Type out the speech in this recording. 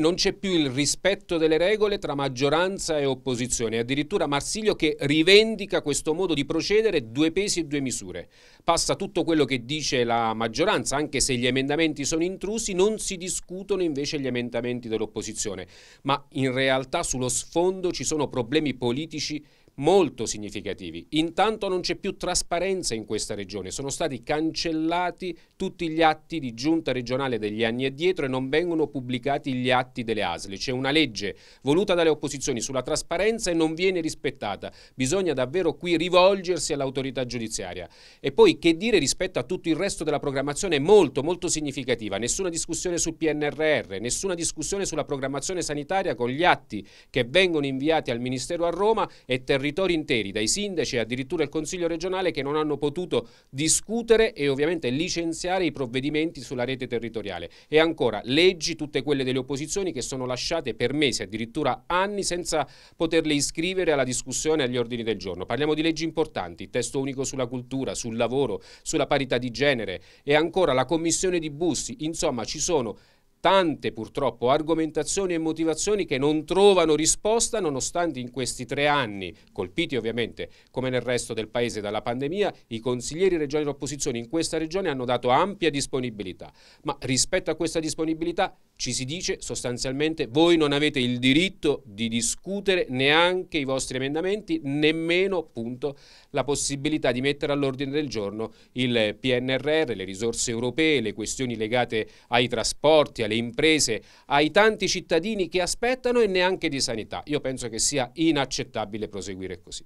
non c'è più il rispetto delle regole tra maggioranza e opposizione, addirittura Marsilio che rivendica questo modo di procedere due pesi e due misure. Passa tutto quello che dice la maggioranza, anche se gli emendamenti sono intrusi, non si discutono invece gli emendamenti dell'opposizione, ma in realtà sullo sfondo ci sono problemi politici molto significativi. Intanto non c'è più trasparenza in questa regione, sono stati cancellati tutti gli atti di giunta regionale degli anni addietro e non vengono pubblicati gli atti delle ASL. C'è una legge voluta dalle opposizioni sulla trasparenza e non viene rispettata. Bisogna davvero qui rivolgersi all'autorità giudiziaria. E poi che dire rispetto a tutto il resto della programmazione è molto molto significativa. Nessuna discussione sul PNRR, nessuna discussione sulla programmazione sanitaria con gli atti che vengono inviati al Ministero a Roma e territorialmente territori interi, dai sindaci e addirittura il Consiglio regionale che non hanno potuto discutere e ovviamente licenziare i provvedimenti sulla rete territoriale. E ancora leggi, tutte quelle delle opposizioni che sono lasciate per mesi, addirittura anni, senza poterle iscrivere alla discussione e agli ordini del giorno. Parliamo di leggi importanti, il testo unico sulla cultura, sul lavoro, sulla parità di genere e ancora la commissione di Bussi. Insomma, ci sono tante purtroppo argomentazioni e motivazioni che non trovano risposta nonostante in questi tre anni, colpiti ovviamente come nel resto del paese dalla pandemia, i consiglieri regionali dell'opposizione in questa regione hanno dato ampia disponibilità, ma rispetto a questa disponibilità ci si dice sostanzialmente voi non avete il diritto di discutere neanche i vostri emendamenti, nemmeno appunto la possibilità di mettere all'ordine del giorno il PNRR, le risorse europee, le questioni legate ai trasporti, alle imprese, ai tanti cittadini che aspettano e neanche di sanità. Io penso che sia inaccettabile proseguire così.